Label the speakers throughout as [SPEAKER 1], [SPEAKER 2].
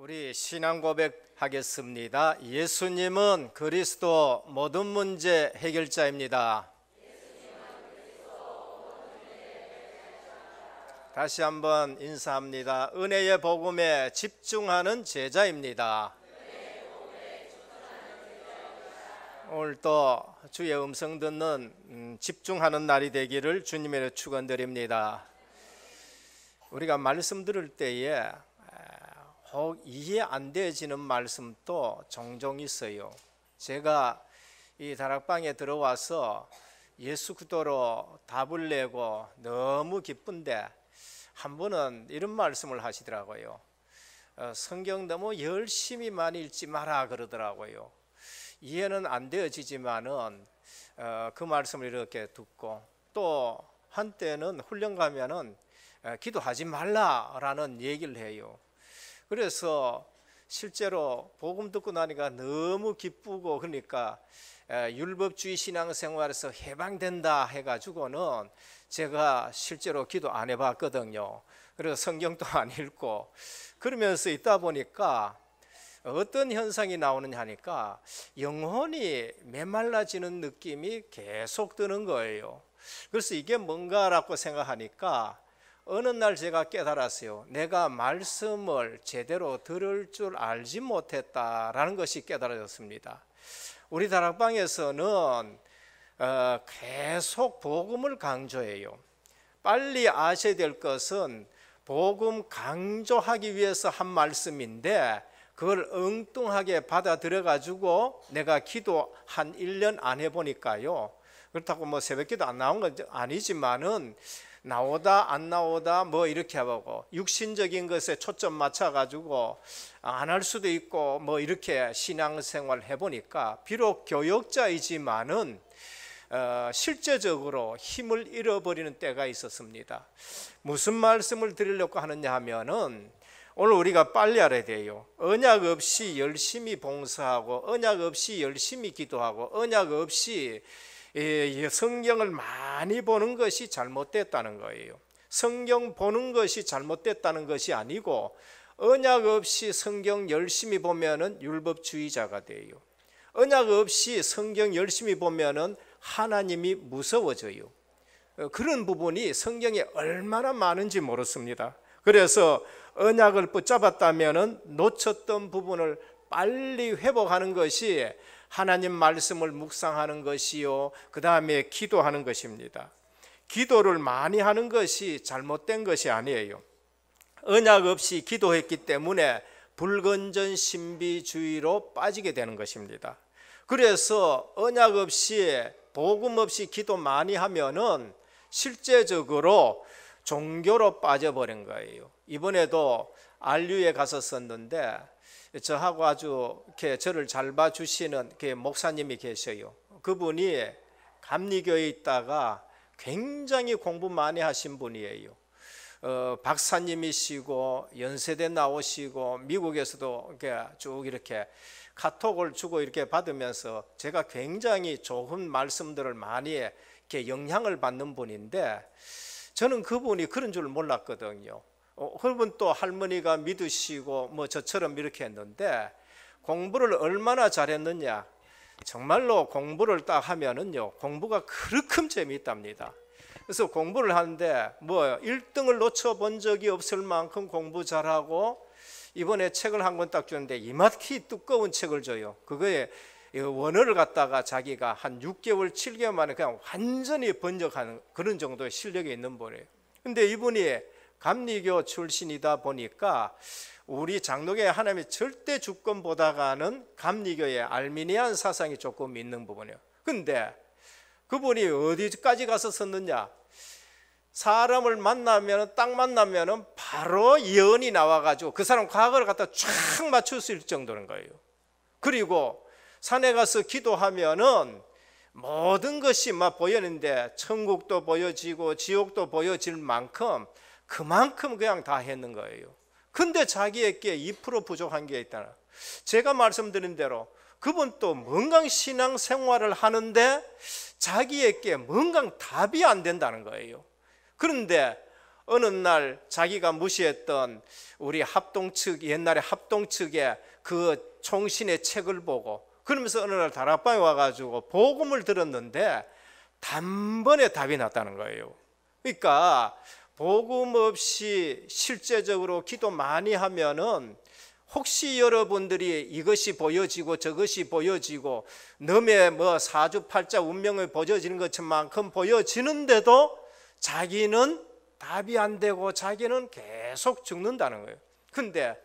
[SPEAKER 1] 우리 신앙 고백하겠습니다. 예수님은 그리스도 모든 문제 해결자입니다. 다시 한번 인사합니다. 은혜의 복음에 집중하는 제자입니다. 오늘 또 주의 음성 듣는 음, 집중하는 날이 되기를 주님의 축원드립니다. 우리가 말씀 들을 때에 혹 이해 안 되어지는 말씀도 종종 있어요. 제가 이 다락방에 들어와서 예수 그도로 답을 내고 너무 기쁜데 한 분은 이런 말씀을 하시더라고요. 어, 성경 너무 열심히만 읽지 마라 그러더라고요. 이해는 안 되어지지만은 어, 그 말씀을 이렇게 듣고 또 한때는 훈련 가면은 어, 기도하지 말라라는 얘기를 해요. 그래서 실제로 복음 듣고 나니까 너무 기쁘고 그러니까 율법주의 신앙생활에서 해방된다 해가지고는 제가 실제로 기도 안 해봤거든요. 그래서 성경도 안 읽고 그러면서 있다 보니까 어떤 현상이 나오느냐 하니까 영혼이 메말라지는 느낌이 계속 드는 거예요. 그래서 이게 뭔가라고 생각하니까 어느 날 제가 깨달았어요. 내가 말씀을 제대로 들을 줄 알지 못했다라는 것이 깨달아졌습니다. 우리 다락방에서는 어, 계속 복음을 강조해요. 빨리 아셔야 될 것은 복음 강조하기 위해서 한 말씀인데 그걸 엉뚱하게 받아들여 가지고 내가 기도 한 1년 안 해보니까요. 그렇다고 뭐 새벽 기도 안 나온 건 아니지만은 나오다 안 나오다 뭐 이렇게 하고 육신적인 것에 초점 맞춰 가지고 아, 안할 수도 있고 뭐 이렇게 신앙생활 해 보니까 비록 교역자이지만은 어, 실제적으로 힘을 잃어버리는 때가 있었습니다. 무슨 말씀을 드리려고 하느냐 하면은 오늘 우리가 빨리 알아야 돼요. 언약 없이 열심히 봉사하고, 언약 없이 열심히 기도하고, 언약 없이 예, 성경을 많이 보는 것이 잘못됐다는 거예요. 성경 보는 것이 잘못됐다는 것이 아니고 언약 없이 성경 열심히 보면은 율법주의자가 돼요. 언약 없이 성경 열심히 보면은 하나님이 무서워져요. 어, 그런 부분이 성경에 얼마나 많은지 모르습니다. 그래서 언약을 붙잡았다면은 놓쳤던 부분을 빨리 회복하는 것이 하나님 말씀을 묵상하는 것이요. 그 다음에 기도하는 것입니다. 기도를 많이 하는 것이 잘못된 것이 아니에요. 언약 없이 기도했기 때문에 불건전 신비주의로 빠지게 되는 것입니다. 그래서 언약 없이 복음 없이 기도 많이 하면은 실제적으로 종교로 빠져버린 거예요. 이번에도 안류에 가서 썼는데 저하고 아주 이렇게 저를 잘 봐주시는 목사님이 계셔요. 그분이 감리교에 있다가 굉장히 공부 많이 하신 분이에요. 어, 박사님이시고 연세대 나오시고 미국에서도 이렇게 쭉 이렇게 카톡을 주고 이렇게 받으면서 제가 굉장히 좋은 말씀들을 많이 이렇게 영향을 받는 분인데 저는 그분이 그런 줄 몰랐거든요. 어, 그러면 또 할머니가 믿으시고 뭐 저처럼 이렇게 했는데 공부를 얼마나 잘했느냐. 정말로 공부를 딱 하면은요. 공부가 그렇큼 재미있답니다. 그래서 공부를 하는데 뭐 1등을 놓쳐본 적이 없을 만큼 공부 잘하고 이번에 책을 한 권 딱 주는데 이마키 두꺼운 책을 줘요. 그거에 원어를 갖다가 자기가 한 6개월, 7개월 만에 그냥 완전히 번역하는 그런 정도의 실력이 있는 분이에요. 근데 이분이 감리교 출신이다 보니까 우리 장로의 하나님의 절대 주권보다가는 감리교의 알미니안 사상이 조금 있는 부분이에요. 근데 그분이 어디까지 가서 섰느냐? 사람을 만나면 딱 만나면은 바로 예언이 나와가지고 그 사람 과거를 갖다 쫙 맞출 수 있을 정도는 거예요. 그리고 산에 가서 기도하면은 모든 것이 막 보였는데 천국도 보여지고 지옥도 보여질 만큼 그만큼 그냥 다 했는 거예요. 근데 자기에게 2% 부족한 게 있다. 제가 말씀드린 대로 그분 또 뭔가 신앙 생활을 하는데 자기에게 뭔가 답이 안 된다는 거예요. 그런데 어느 날 자기가 무시했던 우리 합동 측 옛날에 합동 측에그 총신의 책을 보고 그러면서 어느 날 다락방에 와가지고 복음을 들었는데 단번에 답이 났다는 거예요. 그러니까 복음 없이 실제적으로 기도 많이 하면은 혹시 여러분들이 이것이 보여지고 저것이 보여지고 너에뭐 사주팔자 운명을 보여지는 것만큼 보여지는데도 자기는 답이 안 되고 자기는 계속 죽는다는 거예요. 근데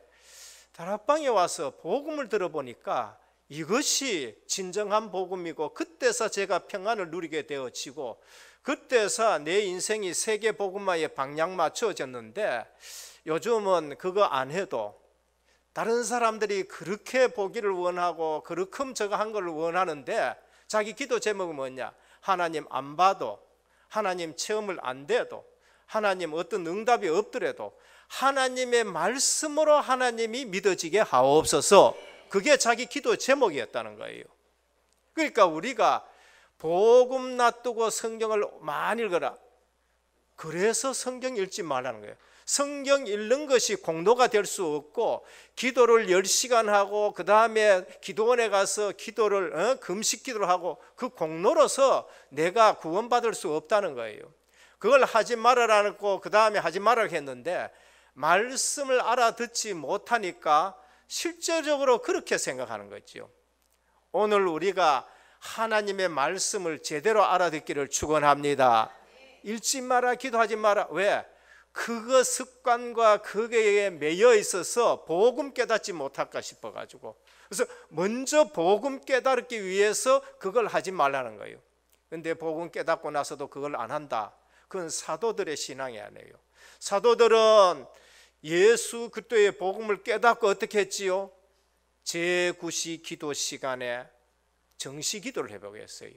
[SPEAKER 1] 다락방에 와서 복음을 들어보니까 이것이 진정한 복음이고 그때서 제가 평안을 누리게 되어지고 그때서 내 인생이 세계 복음화에 방향 맞춰졌는데 요즘은 그거 안 해도 다른 사람들이 그렇게 보기를 원하고 그렇게 저거 한걸 원하는데 자기 기도 제목은 뭐냐? 하나님 안 봐도 하나님 체험을 안 돼도 하나님 어떤 응답이 없더라도 하나님의 말씀으로 하나님이 믿어지게 하옵소서. 그게 자기 기도 제목이었다는 거예요. 그러니까 우리가 복음 놔두고 성경을 많이 읽어라. 그래서 성경 읽지 말라는 거예요. 성경 읽는 것이 공로가 될 수 없고 기도를 10시간 하고 그 다음에 기도원에 가서 기도를 어? 금식 기도를 하고 그 공로로서 내가 구원받을 수 없다는 거예요. 그걸 하지 말아라고 그 다음에 하지 말아라 했는데 말씀을 알아듣지 못하니까 실제적으로 그렇게 생각하는 거죠. 오늘 우리가 하나님의 말씀을 제대로 알아듣기를 축원합니다. 읽지 마라, 기도하지 마라. 왜? 그거 습관과 그거에 매여 있어서 복음 깨닫지 못할까 싶어 가지고. 그래서 먼저 복음 깨달기 위해서 그걸 하지 말라는 거예요. 근데 복음 깨닫고 나서도 그걸 안 한다. 그건 사도들의 신앙이 아니에요. 사도들은 예수 그리의 복음을 깨닫고 어떻게 했지요? 제9시 기도 시간에 정시 기도를 해보겠어요.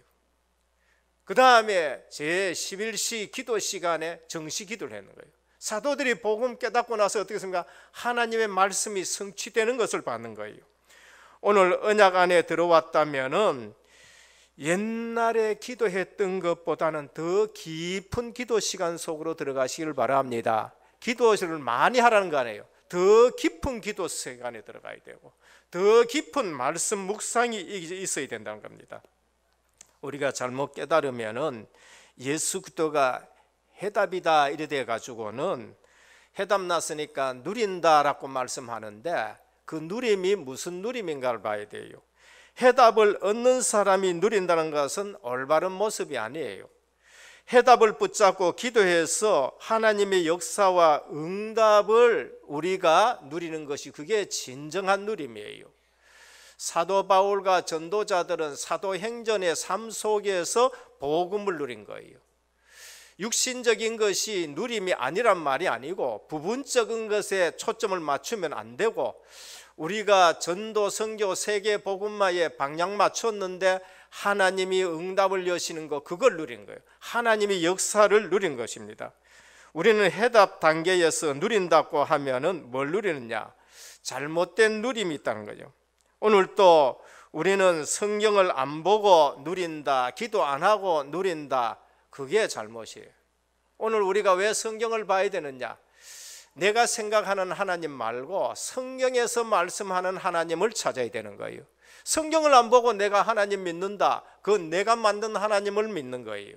[SPEAKER 1] 그 다음에 제 11시 기도 시간에 정시 기도를 했는 거예요. 사도들이 복음 깨닫고 나서 어떻게 했습니까? 하나님의 말씀이 성취되는 것을 받는 거예요. 오늘 언약 안에 들어왔다면은 옛날에 기도했던 것보다는 더 깊은 기도 시간 속으로 들어가시길 바랍니다. 기도를 많이 하라는 거 아니에요. 더 깊은 기도 세간에 들어가야 되고 더 깊은 말씀 묵상이 있어야 된다는 겁니다. 우리가 잘못 깨달으면은 예수 그리스도가 해답이다 이래 돼 가지고는 해답 났으니까 누린다라고 말씀하는데 그 누림이 무슨 누림인가를 봐야 돼요. 해답을 얻는 사람이 누린다는 것은 올바른 모습이 아니에요. 해답을 붙잡고 기도해서 하나님의 역사와 응답을 우리가 누리는 것이 그게 진정한 누림이에요. 사도 바울과 전도자들은 사도행전의 삶 속에서 복음을 누린 거예요. 육신적인 것이 누림이 아니란 말이 아니고 부분적인 것에 초점을 맞추면 안 되고 우리가 전도 성교 세계 복음화에 방향 맞췄는데 하나님이 응답을 여시는 것 그걸 누린 거예요. 하나님이 역사를 누린 것입니다. 우리는 해답 단계에서 누린다고 하면은 뭘 누리느냐? 잘못된 누림이 있다는 거죠. 오늘 또 우리는 성경을 안 보고 누린다, 기도 안 하고 누린다. 그게 잘못이에요. 오늘 우리가 왜 성경을 봐야 되느냐? 내가 생각하는 하나님 말고 성경에서 말씀하는 하나님을 찾아야 되는 거예요. 성경을 안 보고 내가 하나님 믿는다. 그건 내가 만든 하나님을 믿는 거예요.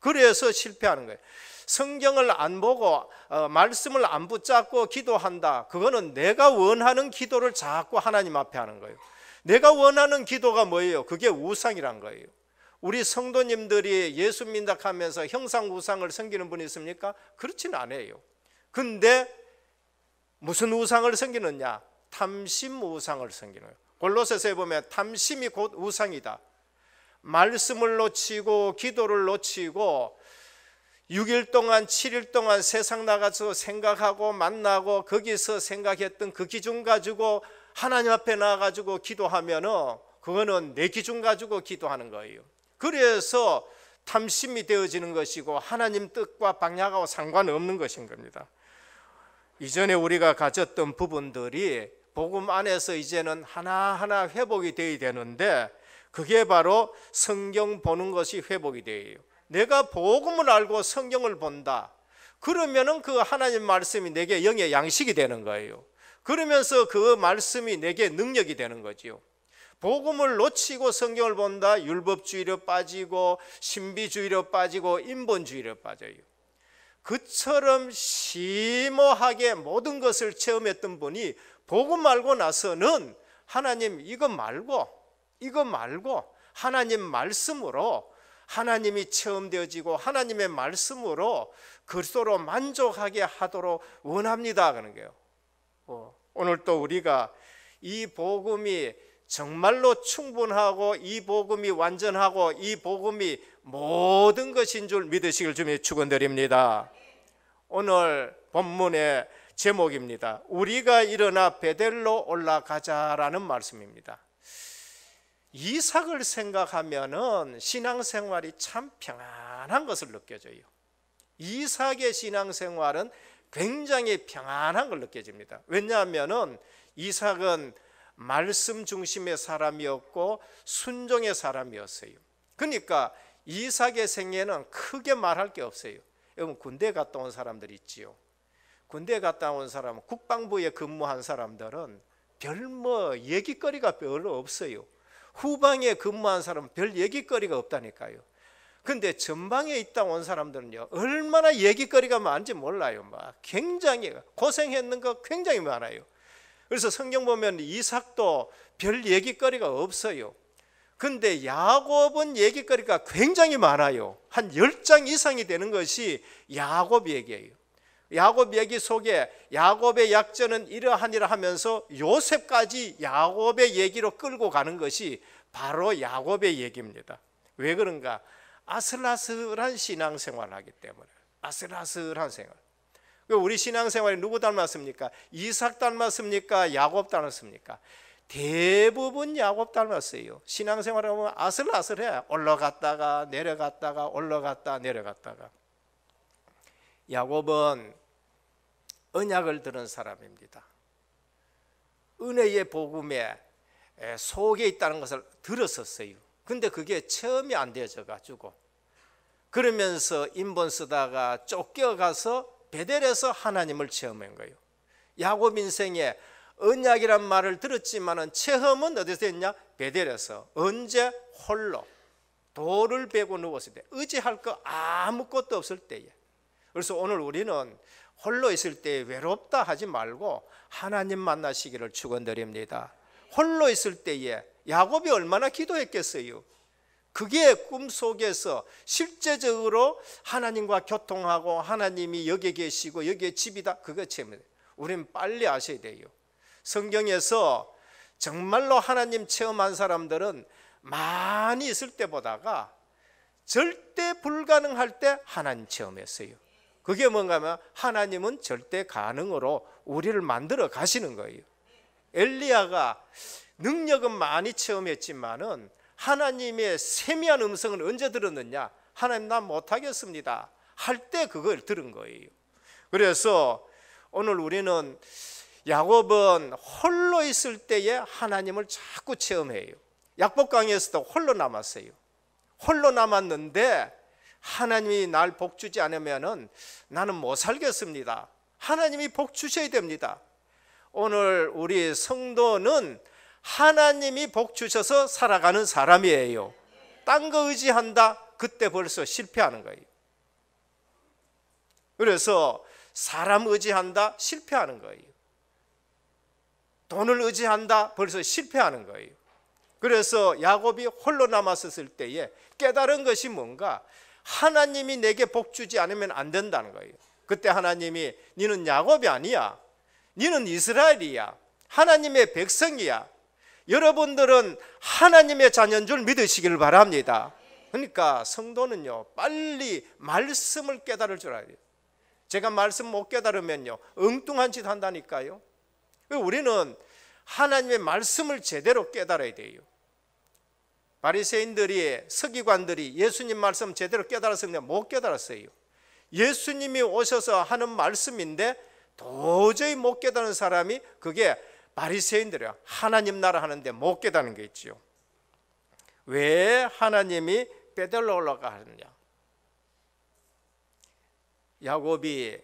[SPEAKER 1] 그래서 실패하는 거예요. 성경을 안 보고 어, 말씀을 안 붙잡고 기도한다. 그거는 내가 원하는 기도를 자꾸 하나님 앞에 하는 거예요. 내가 원하는 기도가 뭐예요? 그게 우상이란 거예요. 우리 성도님들이 예수 믿다 하면서 형상 우상을 섬기는 분이 있습니까? 그렇진 않아요. 근데 무슨 우상을 섬기느냐? 탐심 우상을 섬기는 거예요. 골로새서에 보면 탐심이 곧 우상이다. 말씀을 놓치고 기도를 놓치고 6일 동안 7일 동안 세상 나가서 생각하고 만나고 거기서 생각했던 그 기준 가지고 하나님 앞에 나와 가지고 기도하면은 그거는 내 기준 가지고 기도하는 거예요. 그래서 탐심이 되어지는 것이고 하나님 뜻과 방향하고 상관없는 것인 겁니다. 이전에 우리가 가졌던 부분들이 복음 안에서 이제는 하나하나 회복이 되어야 되는데 그게 바로 성경 보는 것이 회복이 돼요. 내가 복음을 알고 성경을 본다. 그러면은 그 하나님 말씀이 내게 영의 양식이 되는 거예요. 그러면서 그 말씀이 내게 능력이 되는 거지요. 복음을 놓치고 성경을 본다. 율법주의로 빠지고 신비주의로 빠지고 인본주의로 빠져요. 그처럼 심오하게 모든 것을 체험했던 분이 복음 말고 나서는 하나님 이거 말고 이거 말고 하나님 말씀으로 하나님이 처음 되어지고 하나님의 말씀으로 그리스도로 만족하게 하도록 원합니다 그런 거예요. 어, 오늘 또 우리가 이 복음이 정말로 충분하고 이 복음이 완전하고 이 복음이 모든 것인 줄 믿으시길 주님 축원드립니다. 오늘 본문에 제목입니다. 우리가 일어나 베델로 올라가자라는 말씀입니다. 이삭을 생각하면은 신앙생활이 참 평안한 것을 느껴져요. 이삭의 신앙생활은 굉장히 평안한 걸 느껴집니다. 왜냐하면은 이삭은 말씀 중심의 사람이었고 순종의 사람이었어요. 그러니까 이삭의 생애는 크게 말할 게 없어요. 여러분 군대 갔다 온 사람들 있지요. 군대 갔다 온 사람, 국방부에 근무한 사람들은 별 뭐 얘기거리가 별로 없어요. 후방에 근무한 사람은 별 얘기거리가 없다니까요. 근데 전방에 있다 온 사람들은요, 얼마나 얘기거리가 많은지 몰라요. 막 굉장히 고생했는 거 굉장히 많아요. 그래서 성경 보면 이삭도 별 얘기거리가 없어요. 근데 야곱은 얘기거리가 굉장히 많아요. 한 10장 이상이 되는 것이 야곱 얘기예요. 야곱 얘기 속에 야곱의 약전은 이러하니라 하면서 요셉까지 야곱의 얘기로 끌고 가는 것이 바로 야곱의 얘기입니다. 왜 그런가? 아슬아슬한 신앙생활을 하기 때문에 아슬아슬한 생활. 우리 신앙생활이 누구 닮았습니까? 이삭 닮았습니까? 야곱 닮았습니까? 대부분 야곱 닮았어요. 신앙생활 하면 아슬아슬해. 올라갔다가 내려갔다가 올라갔다 내려갔다가. 야곱은 언약을 들은 사람입니다. 은혜의 복음에 속에 있다는 것을 들었었어요. 근데 그게 체험이 안 되어져 가지고 그러면서 인본 쓰다가 쫓겨가서 베델에서 하나님을 체험한 거예요. 야곱 인생에 언약이란 말을 들었지만은 체험은 어디서 했냐? 베델에서 언제 홀로 돌을 베고 누웠을 때 의지할 거 아무것도 없을 때에. 그래서 오늘 우리는 홀로 있을 때 외롭다 하지 말고 하나님 만나시기를 축원드립니다. 홀로 있을 때에 야곱이 얼마나 기도했겠어요. 그게 꿈 속에서 실제적으로 하나님과 교통하고 하나님이 여기 계시고 여기에 집이다 그거 체험. 우리는 빨리 아셔야 돼요. 성경에서 정말로 하나님 체험한 사람들은 많이 있을 때보다가 절대 불가능할 때 하나님 체험했어요. 그게 뭔가 하면 하나님은 절대 가능으로 우리를 만들어 가시는 거예요. 엘리야가 능력은 많이 체험했지만은 하나님의 세미한 음성을 언제 들었느냐? 하나님 난 못하겠습니다. 할 때 그걸 들은 거예요. 그래서 오늘 우리는 야곱은 홀로 있을 때에 하나님을 자꾸 체험해요. 약복강에서도 홀로 남았어요. 홀로 남았는데 하나님이 날 복주지 않으면 나는 못 살겠습니다. 하나님이 복주셔야 됩니다. 오늘 우리 성도는 하나님이 복주셔서 살아가는 사람이에요. 딴 거 의지한다? 그때 벌써 실패하는 거예요. 그래서 사람 의지한다? 실패하는 거예요. 돈을 의지한다? 벌써 실패하는 거예요. 그래서 야곱이 홀로 남았을 때에 깨달은 것이 뭔가 하나님이 내게 복 주지 않으면 안 된다는 거예요. 그때 하나님이 너는 야곱이 아니야. 너는 이스라엘이야. 하나님의 백성이야. 여러분들은 하나님의 자녀인 줄 믿으시길 바랍니다. 그러니까 성도는요. 빨리 말씀을 깨달을 줄 알아요. 제가 말씀 못 깨달으면요. 엉뚱한 짓 한다니까요. 우리는 하나님의 말씀을 제대로 깨달아야 돼요. 바리새인들이 서기관들이 예수님 말씀 제대로 깨달았었는데 못 깨달았어요. 예수님이 오셔서 하는 말씀인데 도저히 못 깨달은 사람이 그게 바리새인들이 하나님 나라 하는데 못 깨달은 게 있지요. 왜 하나님이 빼돌러 올라가느냐? 야곱이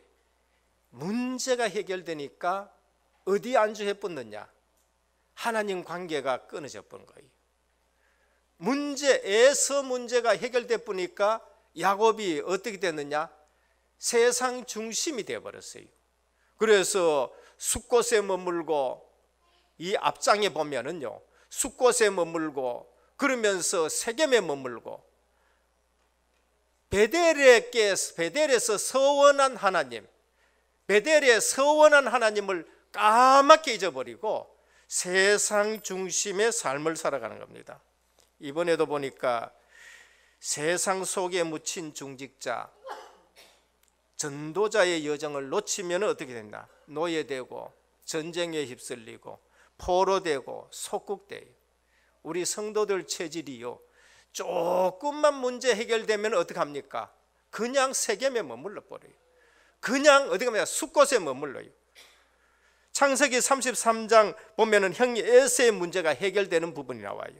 [SPEAKER 1] 문제가 해결되니까 어디 안주해 뻗느냐? 하나님 관계가 끊어져 뻗은 거예요. 문제에서 문제가 해결됐으니까 야곱이 어떻게 됐느냐? 세상 중심이 되어 버렸어요. 그래서 숲곳에 머물고 이 앞장에 보면은요. 숲곳에 머물고 그러면서 세겜에 머물고 베델에 베델에서 서원한 하나님 베델에 서원한 하나님을 까맣게 잊어버리고 세상 중심의 삶을 살아가는 겁니다. 이번에도 보니까 세상 속에 묻힌 중직자 전도자의 여정을 놓치면 어떻게 된다? 노예되고 전쟁에 휩쓸리고 포로되고 속국돼요. 우리 성도들 체질이요. 조금만 문제 해결되면 어떡합니까? 그냥 세겜에 머물러 버려요. 그냥 어디 가면 숲곳에 머물러요. 창세기 33장 보면은 형이 에세의 문제가 해결되는 부분이 나와요.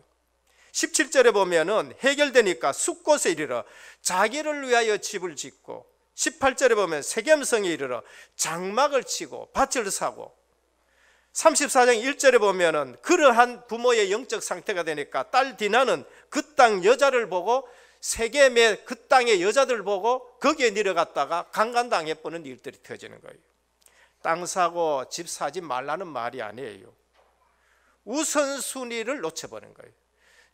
[SPEAKER 1] 17절에 보면은 해결되니까 숲곳에 이르러 자기를 위하여 집을 짓고 18절에 보면 세겜성에 이르러 장막을 치고 밭을 사고 34장 1절에 보면은 그러한 부모의 영적 상태가 되니까 딸 디나는 그 땅 여자를 보고 세겜의 그 땅의 여자들 보고 거기에 내려갔다가 강간당해 보는 일들이 터지는 거예요. 땅 사고 집 사지 말라는 말이 아니에요. 우선순위를 놓쳐버린 거예요.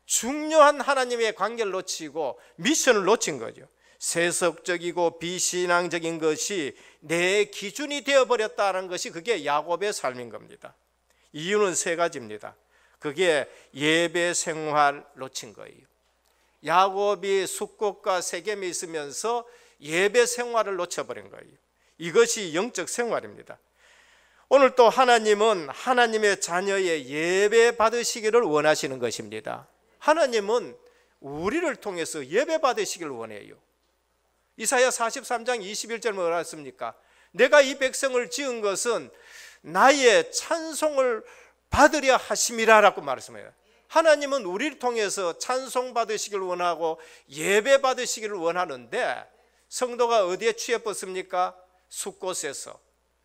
[SPEAKER 1] 중요한 하나님의 관계를 놓치고 미션을 놓친 거죠. 세속적이고 비신앙적인 것이 내 기준이 되어버렸다는 것이 그게 야곱의 삶인 겁니다. 이유는 세 가지입니다. 그게 예배 생활 놓친 거예요. 야곱이 숙곡과 세겜이 있으면서 예배 생활을 놓쳐버린 거예요. 이것이 영적 생활입니다. 오늘 또 하나님은 하나님의 자녀의 예배 받으시기를 원하시는 것입니다. 하나님은 우리를 통해서 예배 받으시길 원해요. 이사야 43장 21절 뭐라 했습니까? 내가 이 백성을 지은 것은 나의 찬송을 받으려 하심이라라고 말씀해요. 하나님은 우리를 통해서 찬송 받으시길 원하고 예배 받으시기 원하는데 성도가 어디에 취해 버습니까? 숲곳에서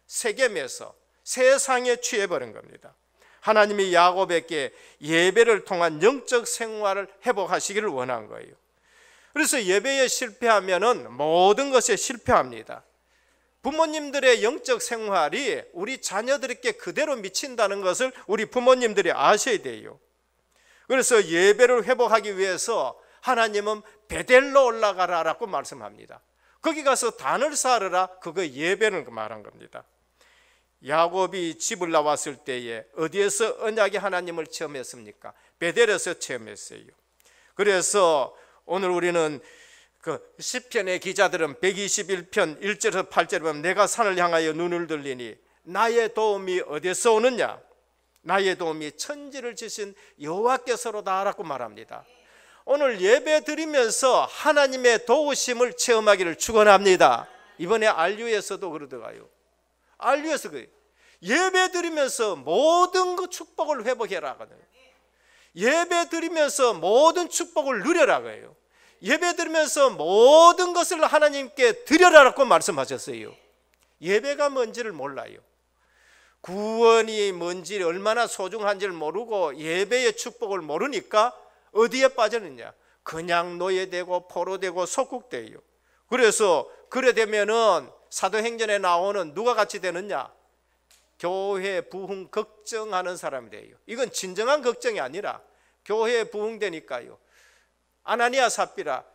[SPEAKER 1] 세겜에서 세상에 취해 버린 겁니다. 하나님이 야곱에게 예배를 통한 영적 생활을 회복하시기를 원한 거예요. 그래서 예배에 실패하면은 모든 것에 실패합니다. 부모님들의 영적 생활이 우리 자녀들에게 그대로 미친다는 것을 우리 부모님들이 아셔야 돼요. 그래서 예배를 회복하기 위해서 하나님은 베델로 올라가라라고 말씀합니다. 거기 가서 단을 쌓으라 그거 예배를 말한 겁니다. 야곱이 집을 나왔을 때에 어디에서 언약의 하나님을 체험했습니까? 베델에서 체험했어요. 그래서 오늘 우리는 그 시편의 기자들은 121편 1절에서 8절에 보면 내가 산을 향하여 눈을 들리니 나의 도움이 어디서 오느냐? 나의 도움이 천지를 지신 여호와께서로다라고 말합니다. 오늘 예배 드리면서 하나님의 도우심을 체험하기를 축원합니다. 이번에 알류에서도 그러더라요. 알류에서 그 예배 드리면서 모든 그 축복을 회복해라 하거든요. 예배 드리면서 모든 축복을 누려라 그래요. 예배 드리면서 모든 것을 하나님께 드려라라고 말씀하셨어요. 예배가 뭔지를 몰라요. 구원이 뭔지 얼마나 소중한지를 모르고 예배의 축복을 모르니까 어디에 빠졌느냐? 그냥 노예되고 포로되고 속국돼요. 그래서 그래 되면은 사도행전에 나오는 누가 같이 되느냐? 교회 부흥 걱정하는 사람이 돼요. 이건 진정한 걱정이 아니라 교회 부흥되니까요. 아나니아 삽비라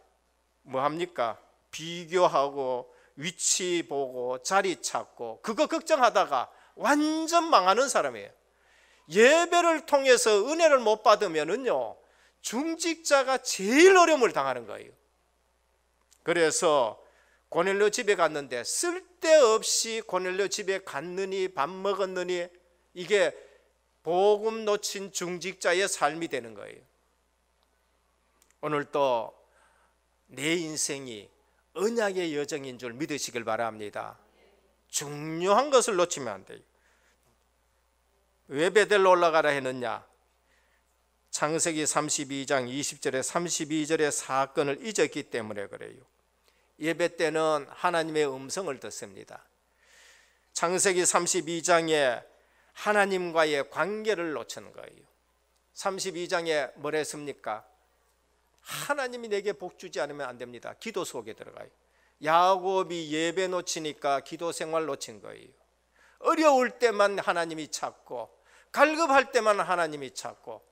[SPEAKER 1] 뭐 합니까? 비교하고 위치 보고 자리 찾고 그거 걱정하다가 완전 망하는 사람이에요. 예배를 통해서 은혜를 못 받으면은요. 중직자가 제일 어려움을 당하는 거예요. 그래서 고넬료 집에 갔는데 쓸데없이 고넬료 집에 갔느니 밥 먹었느니 이게 복음 놓친 중직자의 삶이 되는 거예요. 오늘도 내 인생이 언약의 여정인 줄 믿으시길 바랍니다. 중요한 것을 놓치면 안 돼요. 왜 베델로 올라가라 했느냐? 창세기 32장 20절에 32절의 사건을 잊었기 때문에 그래요. 예배 때는 하나님의 음성을 듣습니다. 창세기 32장에 하나님과의 관계를 놓친 거예요. 32장에 뭘 했습니까? 하나님이 내게 복 주지 않으면 안 됩니다. 기도 속에 들어가요. 야곱이 예배 놓치니까 기도 생활 놓친 거예요. 어려울 때만 하나님이 찾고 갈급할 때만 하나님이 찾고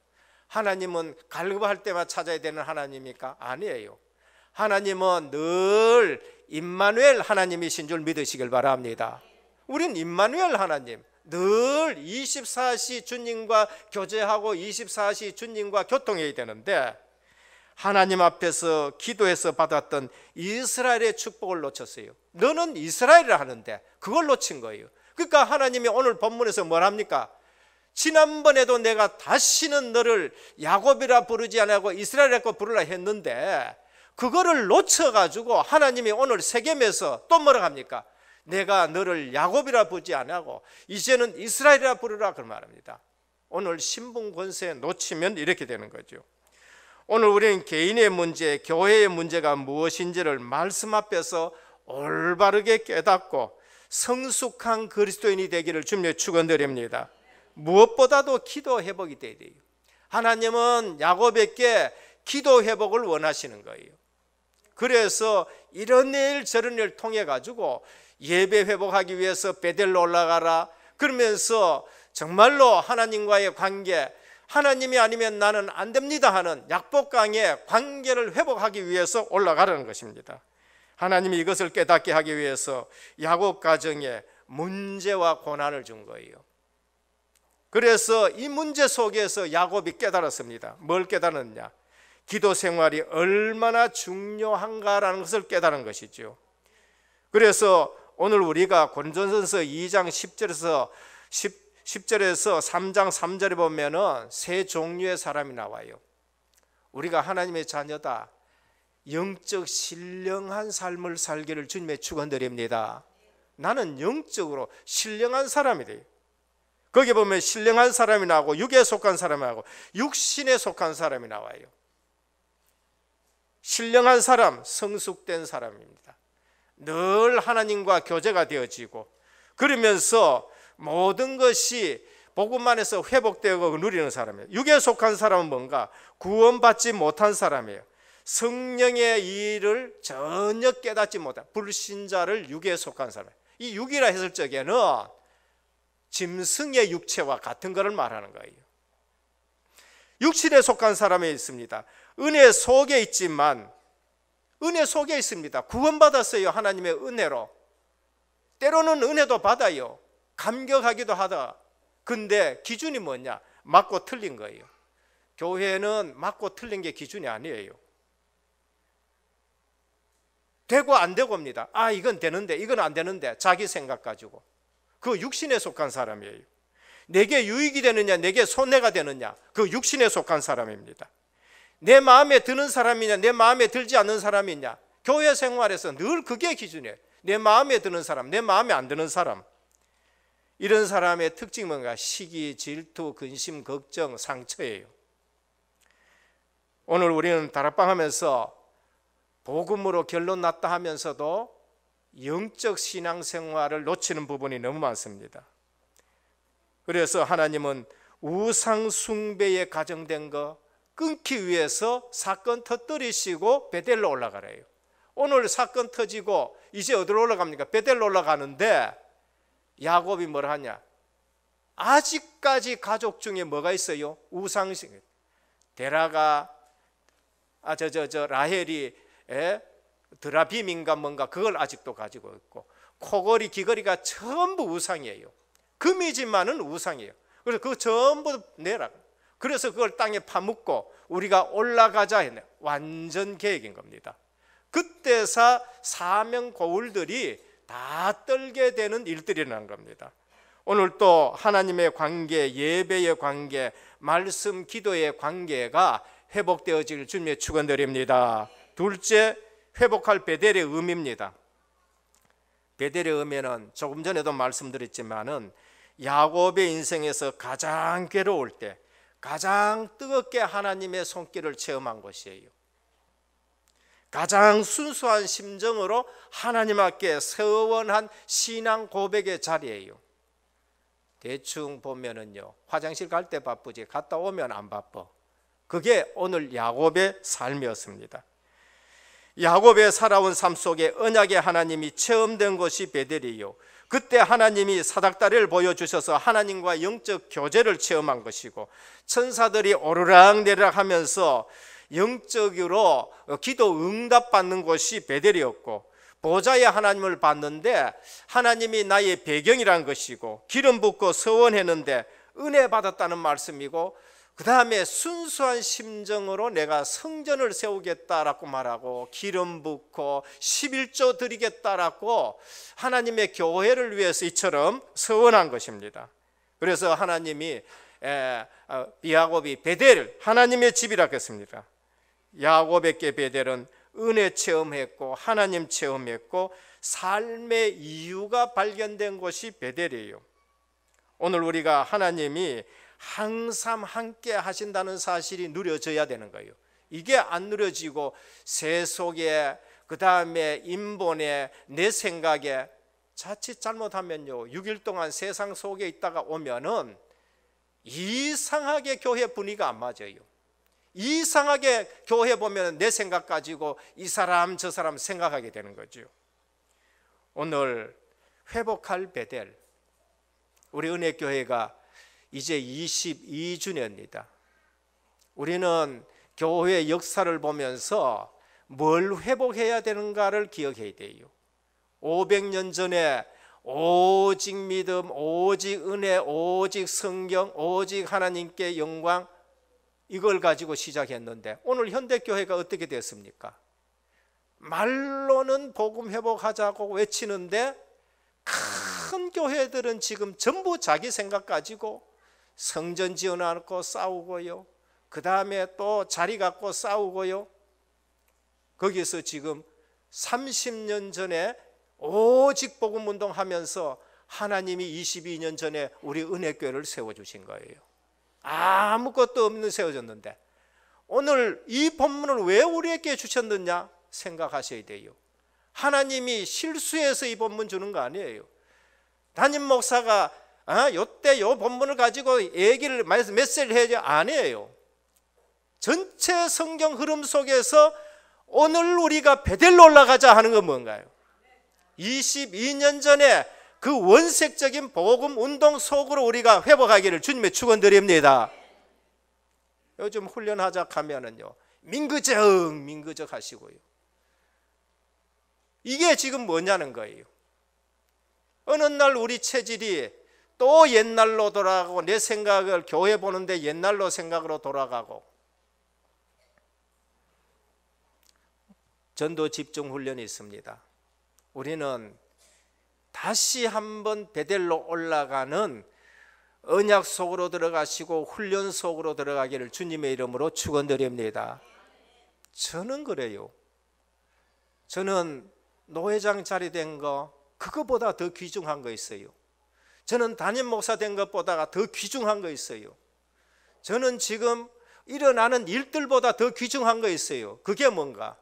[SPEAKER 1] 하나님은 갈급할 때만 찾아야 되는 하나님입니까? 아니에요. 하나님은 늘 임마누엘 하나님이신 줄 믿으시길 바랍니다. 우린 임마누엘 하나님 늘 24시 주님과 교제하고 24시 주님과 교통해야 되는데 하나님 앞에서 기도해서 받았던 이스라엘의 축복을 놓쳤어요. 너는 이스라엘을 하는데 그걸 놓친 거예요. 그러니까 하나님이 오늘 본문에서 뭘 합니까? 지난번에도 내가 다시는 너를 야곱이라 부르지 않고 이스라엘이라 부르라 했는데 그거를 놓쳐가지고 하나님이 오늘 세겜에서 또 뭐라 합니까? 내가 너를 야곱이라 부르지 않냐고 이제는 이스라엘이라 부르라 그 말합니다. 오늘 신분 권세 놓치면 이렇게 되는 거죠. 오늘 우리는 개인의 문제, 교회의 문제가 무엇인지를 말씀 앞에서 올바르게 깨닫고 성숙한 그리스도인이 되기를 주님의 축원드립니다. 무엇보다도 기도 회복이 돼야 돼요. 하나님은 야곱에게 기도 회복을 원하시는 거예요. 그래서 이런 일 저런 일 통해 가지고 예배 회복하기 위해서 베델로 올라가라 그러면서 정말로 하나님과의 관계 하나님이 아니면 나는 안 됩니다 하는 약복강의 관계를 회복하기 위해서 올라가라는 것입니다. 하나님이 이것을 깨닫게 하기 위해서 야곱 가정에 문제와 고난을 준 거예요. 그래서 이 문제 속에서 야곱이 깨달았습니다. 뭘 깨달았냐? 기도 생활이 얼마나 중요한가라는 것을 깨달은 것이죠. 그래서 오늘 우리가 권전선서 2장 10절에서 10, 절에서 3장 3절에 보면은 세 종류의 사람이 나와요. 우리가 하나님의 자녀다. 영적 신령한 삶을 살기를 주님의 축원드립니다. 나는 영적으로 신령한 사람이 돼요. 거기 보면 신령한 사람이 나오고 육에 속한 사람이 나오고 육신에 속한 사람이 나와요. 신령한 사람, 성숙된 사람입니다. 늘 하나님과 교제가 되어지고 그러면서 모든 것이 복음 안에서 회복되고 누리는 사람이에요. 육에 속한 사람은 뭔가 구원받지 못한 사람이에요. 성령의 일을 전혀 깨닫지 못한 불신자를 육에 속한 사람이에요. 이 육이라 했을 적에는 짐승의 육체와 같은 것을 말하는 거예요. 육신에 속한 사람이 있습니다. 은혜 속에 있지만 은혜 속에 있습니다. 구원받았어요. 하나님의 은혜로. 때로는 은혜도 받아요. 감격하기도 하다. 근데 기준이 뭐냐? 맞고 틀린 거예요. 교회는 맞고 틀린 게 기준이 아니에요. 되고 안 되고입니다. 아, 이건 되는데, 이건 안 되는데, 자기 생각 가지고. 그 육신에 속한 사람이에요. 내게 유익이 되느냐, 내게 손해가 되느냐, 그 육신에 속한 사람입니다. 내 마음에 드는 사람이냐, 내 마음에 들지 않는 사람이냐. 교회 생활에서 늘 그게 기준이에요. 내 마음에 드는 사람, 내 마음에 안 드는 사람. 이런 사람의 특징 뭔가? 시기, 질투, 근심, 걱정, 상처예요. 오늘 우리는 다락방 하면서 복음으로 결론 났다 하면서도 영적 신앙생활을 놓치는 부분이 너무 많습니다. 그래서 하나님은 우상숭배에 가정된 것, 끊기 위해서 사건 터뜨리시고 베델로 올라가래요. 오늘 사건 터지고 이제 어디로 올라갑니까? 베델로 올라가는데 야곱이 뭘 하냐? 아직까지 가족 중에 뭐가 있어요? 우상식. 데라가 아 저 저 저 라헬이 에? 드라빔인가 뭔가 그걸 아직도 가지고 있고 코걸이 귀걸이가 전부 우상이에요. 금이지만은 우상이에요. 그래서 그 전부 내라. 그래서 그걸 땅에 파묻고 우리가 올라가자 했네. 완전 계획인 겁니다. 그때서 사명 고울들이 다 떨게 되는 일들이 일어난 겁니다. 오늘 또 하나님의 관계, 예배의 관계, 말씀 기도의 관계가 회복되어질 주님의 축원드립니다. 둘째, 회복할 베델의 의미입니다. 베델의 의미는 조금 전에도 말씀드렸지만은 야곱의 인생에서 가장 괴로울 때 가장 뜨겁게 하나님의 손길을 체험한 것이에요. 가장 순수한 심정으로 하나님 앞에 서원한 신앙 고백의 자리예요. 대충 보면은요. 화장실 갈 때 바쁘지 갔다 오면 안 바빠. 그게 오늘 야곱의 삶이었습니다. 야곱의 살아온 삶 속에 언약의 하나님이 체험된 것이 베델이요. 그때 하나님이 사닥다리를 보여주셔서 하나님과 영적 교제를 체험한 것이고 천사들이 오르락내리락 하면서 영적으로 기도 응답받는 곳이 베델이었고 보좌의 하나님을 봤는데 하나님이 나의 배경이란 것이고 기름 붓고 서원했는데 은혜 받았다는 말씀이고 그 다음에 순수한 심정으로 내가 성전을 세우겠다라고 말하고 기름 붓고 11조 드리겠다라고 하나님의 교회를 위해서 이처럼 서원한 것입니다. 그래서 하나님이 어, 야곱이 베델 하나님의 집이라 했습니다. 야곱에게 베델은 은혜 체험했고 하나님 체험했고 삶의 이유가 발견된 곳이 베델이에요. 오늘 우리가 하나님이 항상 함께 하신다는 사실이 누려져야 되는 거예요. 이게 안 누려지고 세속에 그 다음에 인본에 내 생각에 자칫 잘못하면요 6일 동안 세상 속에 있다가 오면은 이상하게 교회 분위기가 안 맞아요 이상하게 교회 보면 내 생각 가지고 이 사람 저 사람 생각하게 되는 거죠 오늘 회복할 베델 우리 은혜교회가 이제 22주년입니다. 우리는 교회 역사를 보면서 뭘 회복해야 되는가를 기억해야 돼요. 500년 전에 오직 믿음, 오직 은혜, 오직 성경, 오직 하나님께 영광 이걸 가지고 시작했는데 오늘 현대 교회가 어떻게 됐습니까? 말로는 복음 회복하자고 외치는데 큰 교회들은 지금 전부 자기 생각 가지고 성전 지어놓고 싸우고요. 그 다음에 또 자리 갖고 싸우고요. 거기에서 지금 30년 전에 오직 복음 운동하면서 하나님이 22년 전에 우리 은혜교회를 세워주신 거예요. 아무것도 없는 세워졌는데 오늘 이 본문을 왜 우리에게 주셨느냐 생각하셔야 돼요. 하나님이 실수해서 이 본문 주는 거 아니에요. 담임 목사가 아, 요때 요 본문을 가지고 얘기를 말씀 메시지를 해야지 아니에요. 전체 성경 흐름 속에서 오늘 우리가 베델로 올라가자 하는 건 뭔가요? 22년 전에 그 원색적인 복음 운동 속으로 우리가 회복하기를 주님의 축원 드립니다. 요즘 훈련하자 하면은요. 민그적 민그적 하시고요. 이게 지금 뭐냐는 거예요. 어느 날 우리 체질이 또 옛날로 돌아가고 내 생각을 교회 보는데 옛날로 생각으로 돌아가고 전도 집중 훈련이 있습니다. 우리는 다시 한번 베델로 올라가는 언약 속으로 들어가시고 훈련 속으로 들어가기를 주님의 이름으로 축원드립니다. 저는 그래요. 저는 노회장 자리 된 거 그거보다 더 귀중한 거 있어요. 저는 담임 목사 된 것보다가 더 귀중한 거 있어요. 저는 지금 일어나는 일들보다 더 귀중한 거 있어요. 그게 뭔가?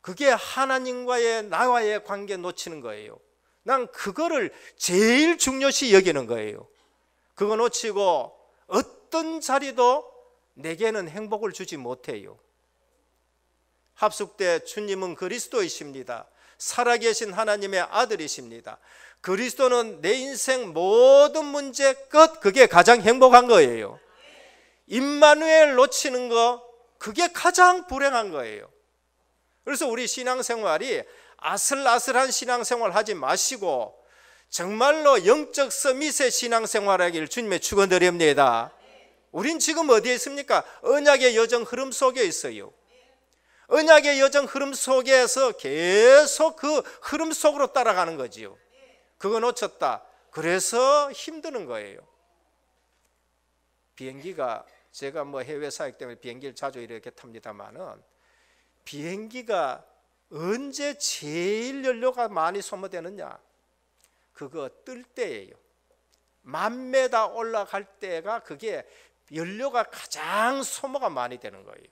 [SPEAKER 1] 그게 하나님과의 나와의 관계 놓치는 거예요. 난 그거를 제일 중요시 여기는 거예요. 그거 놓치고 어떤 자리도 내게는 행복을 주지 못해요. 합숙 때 주님은 그리스도이십니다. 살아계신 하나님의 아들이십니다. 그리스도는 내 인생 모든 문제 끝 그게 가장 행복한 거예요. 임마누엘 놓치는 거 그게 가장 불행한 거예요. 그래서 우리 신앙생활이 아슬아슬한 신앙생활 하지 마시고 정말로 영적 서밋의 신앙생활하기 주님의 축원드립니다. 우린 지금 어디에 있습니까? 언약의 여정 흐름 속에 있어요. 언약의 여정 흐름 속에서 계속 그 흐름 속으로 따라가는 거지요. 그거 놓쳤다. 그래서 힘드는 거예요. 비행기가 제가 뭐 해외 사역 때문에 비행기를 자주 이렇게 탑니다만은 비행기가 언제 제일 연료가 많이 소모되느냐? 그거 뜰 때예요. 만 메다 올라갈 때가 그게 연료가 가장 소모가 많이 되는 거예요.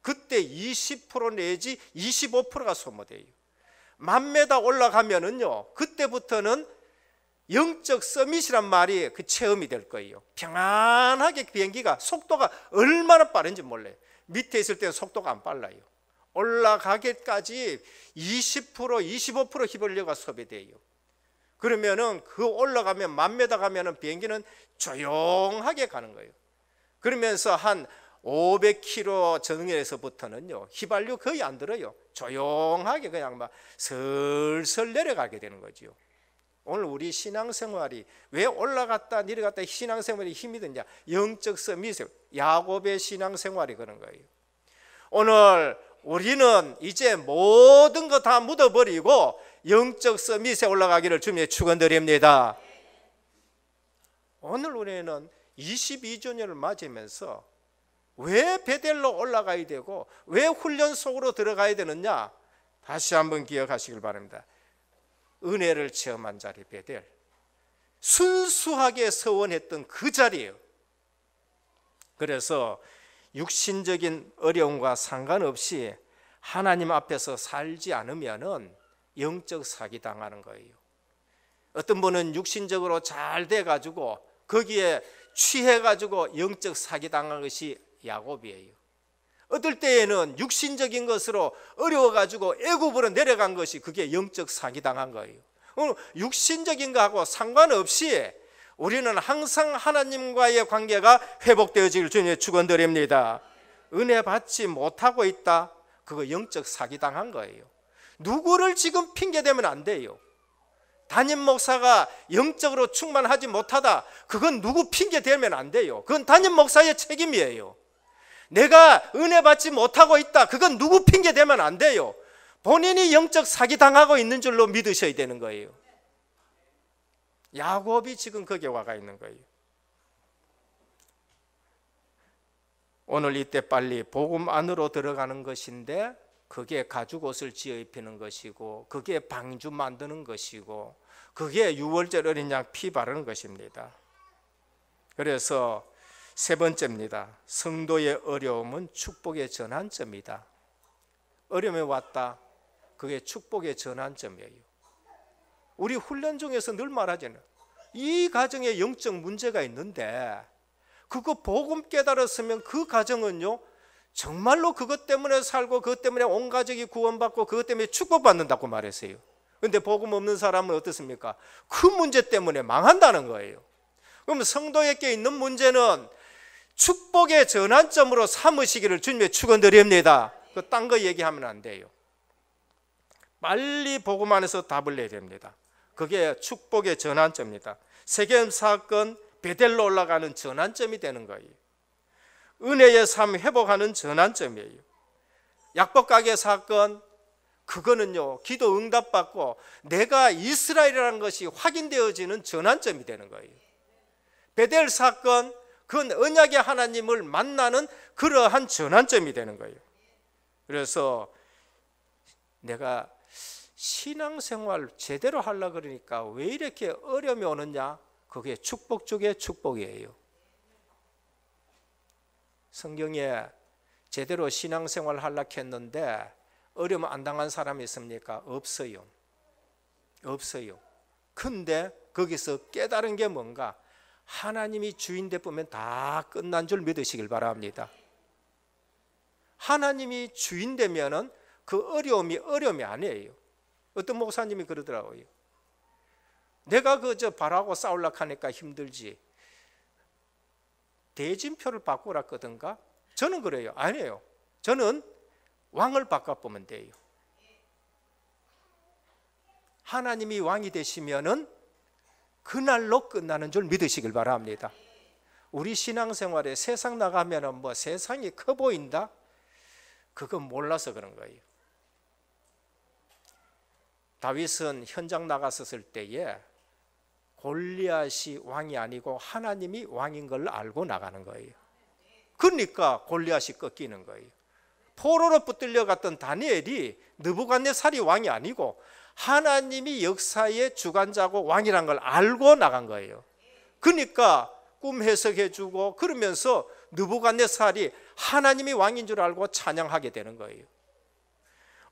[SPEAKER 1] 그때 20% 내지 25%가 소모돼요. 만메다 올라가면은요, 그때부터는 영적 서밋이란 말이 그 체험이 될 거예요. 평안하게 비행기가 속도가 얼마나 빠른지 몰라요. 밑에 있을 때는 속도가 안 빨라요. 올라가기까지 20% 25% 휘발유가 소비돼요. 그러면은 그 올라가면 만메다 가면은 비행기는 조용하게 가는 거예요. 그러면서 한 500km 전후에서부터는요 휘발유 거의 안 들어요 조용하게 그냥 막 슬슬 내려가게 되는 거지요 오늘 우리 신앙생활이 왜 올라갔다 내려갔다 신앙생활이 힘이 드냐 영적 서밋이 야곱의 신앙생활이 그런 거예요 오늘 우리는 이제 모든 거 다 묻어버리고 영적 서밋에 올라가기를 주님의 축원드립니다 오늘 우리는 22주년을 맞으면서 왜 베델로 올라가야 되고 왜 훈련 속으로 들어가야 되느냐? 다시 한번 기억하시길 바랍니다. 은혜를 체험한 자리 베델. 순수하게 서원했던 그 자리예요. 그래서 육신적인 어려움과 상관없이 하나님 앞에서 살지 않으면 영적 사기 당하는 거예요. 어떤 분은 육신적으로 잘 돼 가지고 거기에 취해 가지고 영적 사기 당한 것이 야곱이에요. 어떨 때에는 육신적인 것으로 어려워가지고 애굽으로 내려간 것이 그게 영적 사기당한 거예요. 육신적인 거하고 상관없이 우리는 항상 하나님과의 관계가 회복되어질 주님의 축원드립니다. 은혜 받지 못하고 있다. 그거 영적 사기당한 거예요. 누구를 지금 핑계대면 안 돼요. 담임 목사가 영적으로 충만하지 못하다. 그건 누구 핑계대면 안 돼요. 그건 담임 목사의 책임이에요. 내가 은혜 받지 못하고 있다. 그건 누구 핑계 대면 안 돼요. 본인이 영적 사기 당하고 있는 줄로 믿으셔야 되는 거예요. 야곱이 지금 거기에 와가 있는 거예요. 오늘 이때 빨리 복음 안으로 들어가는 것인데 그게 가죽 옷을 지어 입히는 것이고 그게 방주 만드는 것이고 그게 유월절 어린 양 피 바르는 것입니다. 그래서 세 번째입니다. 성도의 어려움은 축복의 전환점이다. 어려움에 왔다. 그게 축복의 전환점이에요. 우리 훈련 중에서 늘 말하잖아요. 이 가정에 영적 문제가 있는데 그거 복음 깨달았으면 그 가정은요. 정말로 그것 때문에 살고 그것 때문에 온 가족이 구원받고 그것 때문에 축복받는다고 말했어요. 근데 복음 없는 사람은 어떻습니까? 큰 그 문제 때문에 망한다는 거예요. 그럼 성도에게 있는 문제는 축복의 전환점으로 삼으시기를 주님의 축원드립니다. 그 딴 거 얘기하면 안 돼요. 빨리 복음 안에서 답을 내야 됩니다. 그게 축복의 전환점입니다. 세겜 사건 베델로 올라가는 전환점이 되는 거예요. 은혜의 삶 회복하는 전환점이에요. 약법 가게 사건 그거는요. 기도 응답 받고 내가 이스라엘이라는 것이 확인되어지는 전환점이 되는 거예요. 베델 사건 그건 언약의 하나님을 만나는 그러한 전환점이 되는 거예요. 그래서 내가 신앙생활 제대로 하려 그러니까 왜 이렇게 어려움이 오느냐? 그게 축복 쪽의 축복이에요. 성경에 제대로 신앙생활 하려 했는데 어려움 안 당한 사람이 있습니까? 없어요. 없어요. 근데 거기서 깨달은 게 뭔가 하나님이 주인 되면다 끝난 줄 믿으시길 바랍니다. 하나님이 주인 되면은 그 어려움이 어려움이 아니에요. 어떤 목사님이 그러더라고요. 내가 그저 바라고 싸울라 하니까 힘들지. 대진표를 바꾸라 거든가? 저는 그래요. 아니에요. 저는 왕을 바꿔 보면 돼요. 하나님이 왕이 되시면은 그날로 끝나는 줄 믿으시길 바랍니다. 우리 신앙생활에 세상 나가면 뭐 세상이 커 보인다? 그건 몰라서 그런 거예요. 다윗은 현장 나갔었을 때에 골리앗이 왕이 아니고 하나님이 왕인 걸 알고 나가는 거예요. 그러니까 골리앗이 꺾이는 거예요. 포로로 붙들려 갔던 다니엘이 느부갓네살이 왕이 아니고 하나님이 역사의 주관자고 왕이란 걸 알고 나간 거예요. 그러니까 꿈 해석해 주고 그러면서 느부갓네살이 하나님이 왕인 줄 알고 찬양하게 되는 거예요.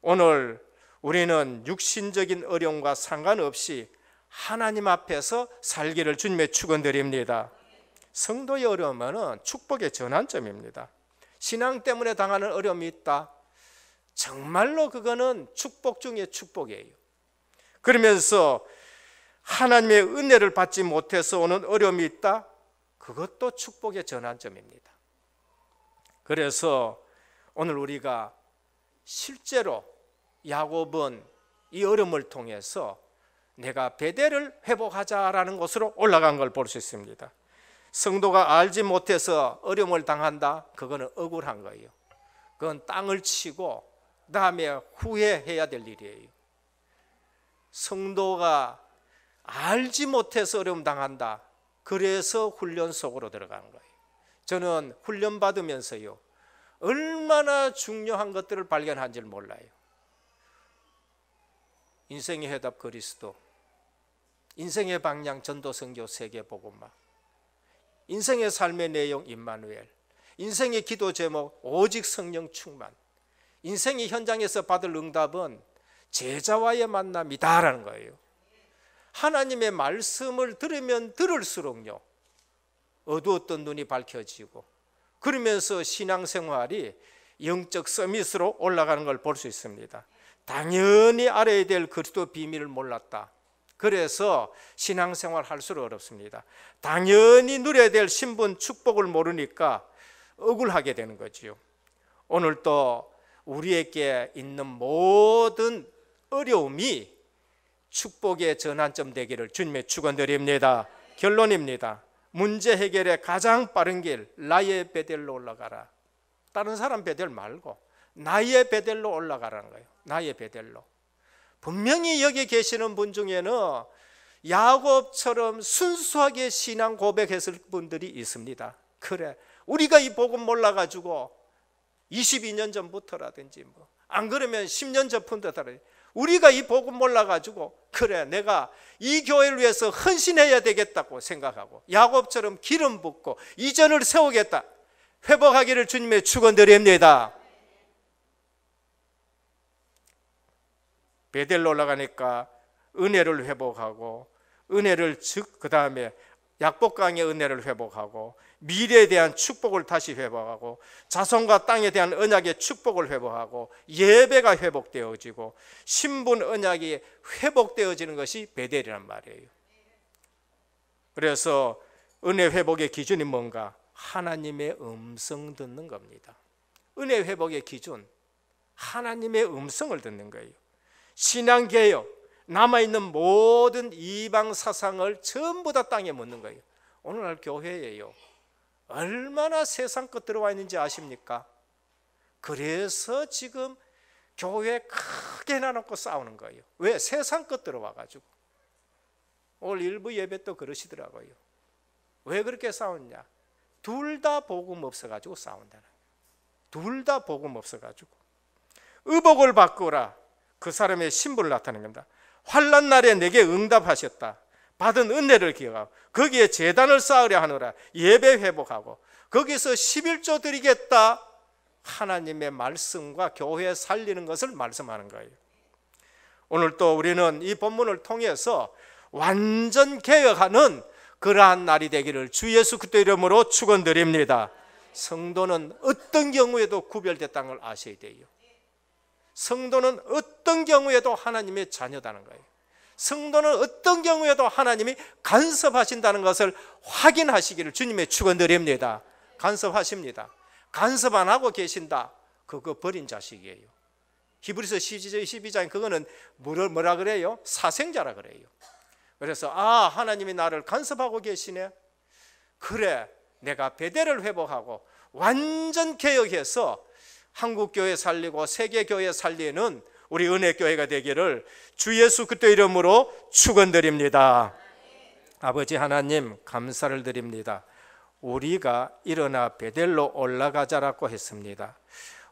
[SPEAKER 1] 오늘 우리는 육신적인 어려움과 상관없이 하나님 앞에서 살기를 주님의 축원드립니다. 성도의 어려움은 축복의 전환점입니다. 신앙 때문에 당하는 어려움이 있다. 정말로 그거는 축복 중의 축복이에요. 그러면서 하나님의 은혜를 받지 못해서 오는 어려움이 있다? 그것도 축복의 전환점입니다. 그래서 오늘 우리가 실제로 야곱은 이 어려움을 통해서 내가 베델을 회복하자라는 곳으로 올라간 걸 볼 수 있습니다. 성도가 알지 못해서 어려움을 당한다. 그거는 억울한 거예요. 그건 땅을 치고 그다음에 후회해야 될 일이에요. 성도가 알지 못해서 어려움 당한다. 그래서 훈련 속으로 들어가는 거예요. 저는 훈련 받으면서요. 얼마나 중요한 것들을 발견한 줄 몰라요. 인생의 해답 그리스도, 인생의 방향 전도성교 세계복음막, 인생의 삶의 내용 임마누엘, 인생의 기도 제목 오직 성령 충만, 인생의 현장에서 받을 응답은 제자와의 만남이다라는 거예요. 하나님의 말씀을 들으면 들을수록요. 어두웠던 눈이 밝혀지고 그러면서 신앙생활이 영적 서밋으로 올라가는 걸 볼 수 있습니다. 당연히 알아야 될 그리스도 비밀을 몰랐다. 그래서 신앙생활 할수록 어렵습니다. 당연히 누려야 될 신분 축복을 모르니까 억울하게 되는 거지요. 오늘 또 우리에게 있는 모든 어려움이 축복의 전환점 되기를 주님의 축원드립니다. 결론입니다. 문제 해결의 가장 빠른 길 나의 배들로 올라가라. 다른 사람 배들 말고 나의 배들로 올라가라는 거예요. 나의 배들로 분명히 여기 계시는 분 중에는 야곱처럼 순수하게 신앙 고백했을 분들이 있습니다. 그래. 우리가 이 복음 몰라 가지고 22년 전부터라든지 뭐 안 그러면 10년 전부터라든지 우리가 이 복음 몰라가지고 그래 내가 이 교회를 위해서 헌신해야 되겠다고 생각하고 야곱처럼 기름 붓고 이전을 세우겠다 회복하기를 주님의 축원드립니다 베델로 올라가니까 은혜를 회복하고 은혜를 즉 그 다음에 약복강의 은혜를 회복하고 미래에 대한 축복을 다시 회복하고 자손과 땅에 대한 언약의 축복을 회복하고 예배가 회복되어지고 신분 언약이 회복되어지는 것이 베델이란 말이에요. 그래서 은혜 회복의 기준이 뭔가? 하나님의 음성 듣는 겁니다. 은혜 회복의 기준 하나님의 음성을 듣는 거예요. 신앙 개혁 남아 있는 모든 이방 사상을 전부 다 땅에 묻는 거예요. 오늘날 교회예요. 얼마나 세상 것 들어와 있는지 아십니까? 그래서 지금 교회 크게 나눠고 싸우는 거예요. 왜? 세상 것 들어와가지고. 오늘 일부 예배 또 그러시더라고요. 왜 그렇게 싸웠냐? 둘 다 복음 없어가지고 싸운다는 둘다 복음 없어가지고. 의복을 바꾸라. 그 사람의 신분을 나타낸 겁니다. 환란 날에 내게 응답하셨다. 받은 은혜를 기억하고 거기에 재단을 쌓으려 하느라 예배 회복하고 거기서 11조 드리겠다 하나님의 말씀과 교회 살리는 것을 말씀하는 거예요. 오늘 또 우리는 이 본문을 통해서 완전 개혁하는 그러한 날이 되기를 주 예수 그리스도 이름으로 축원드립니다. 성도는 어떤 경우에도 구별됐다는 걸 아셔야 돼요. 성도는 어떤 경우에도 하나님의 자녀다는 거예요. 성도는 어떤 경우에도 하나님이 간섭하신다는 것을 확인하시기를 주님의 축원드립니다. 간섭하십니다. 간섭 안 하고 계신다. 그거 버린 자식이에요. 히브리서 12장 그거는 뭐라 그래요? 사생자라 그래요. 그래서 아 하나님이 나를 간섭하고 계시네. 그래 내가 배대를 회복하고 완전 개혁해서 한국 교회 살리고 세계 교회 살리는 우리 은혜 교회가 되기를 주 예수 그때 이름으로 축원드립니다. 아버지 하나님 감사를 드립니다. 우리가 일어나 베델로 올라가자라고 했습니다.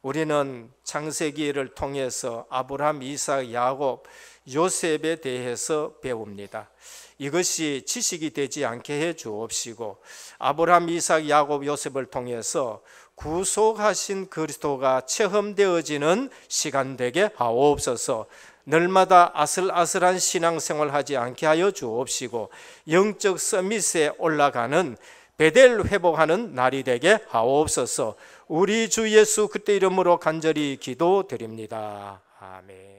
[SPEAKER 1] 우리는 창세기를 통해서 아브라함, 이삭, 야곱, 요셉에 대해서 배웁니다. 이것이 지식이 되지 않게 해 주옵시고 아브라함, 이삭, 야곱, 요셉을 통해서 구속하신 그리스도가 체험되어지는 시간 되게 하옵소서. 날마다 아슬아슬한 신앙생활 하지 않게 하여 주옵시고 영적 서밋에 올라가는 베델 회복하는 날이 되게 하옵소서. 우리 주 예수 그때 이름으로 간절히 기도드립니다. 아멘.